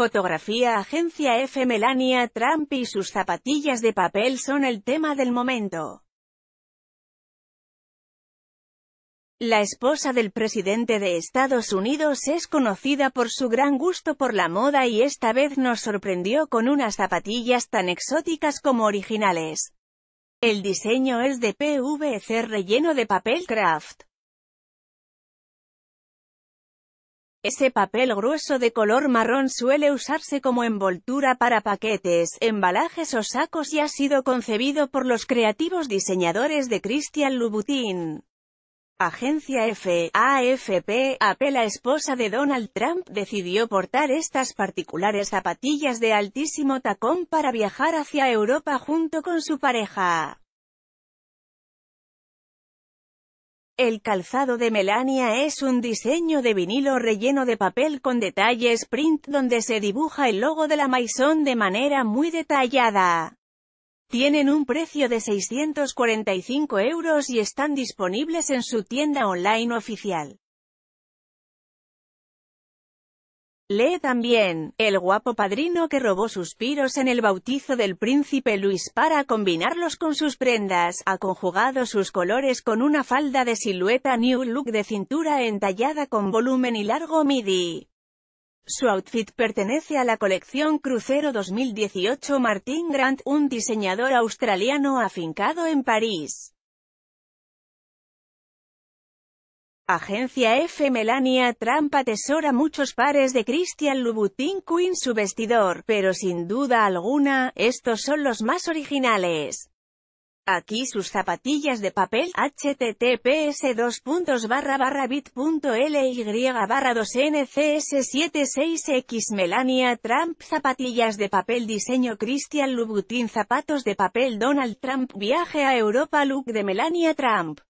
Fotografía Agencia F. Melania Trump y sus zapatillas de papel son el tema del momento. La esposa del presidente de Estados Unidos es conocida por su gran gusto por la moda y esta vez nos sorprendió con unas zapatillas tan exóticas como originales. El diseño es de PVC relleno de papel craft. Ese papel grueso de color marrón suele usarse como envoltura para paquetes, embalajes o sacos y ha sido concebido por los creativos diseñadores de Christian Louboutin. Agencia fAFp la esposa de Donald Trump decidió portar estas particulares zapatillas de altísimo tacón para viajar hacia Europa junto con su pareja. El calzado de Melania es un diseño de vinilo relleno de papel con detalles print donde se dibuja el logo de la Maison de manera muy detallada. Tienen un precio de 645 euros y están disponibles en su tienda online oficial. Lee también, el guapo padrino que robó suspiros en el bautizo del príncipe Luis para combinarlos con sus prendas, ha conjugado sus colores con una falda de silueta New Look de cintura entallada con volumen y largo midi. Su outfit pertenece a la colección Crucero 2018 Martin Grant, un diseñador australiano afincado en París. Agencia F. Melania Trump atesora muchos pares de Christian Louboutin Queen su vestidor, pero sin duda alguna, estos son los más originales. Aquí sus zapatillas de papel, https 2 barra barra bit.ly barra 2ncs76x Melania Trump zapatillas de papel diseño Christian Louboutin zapatos de papel Donald Trump viaje a Europa look de Melania Trump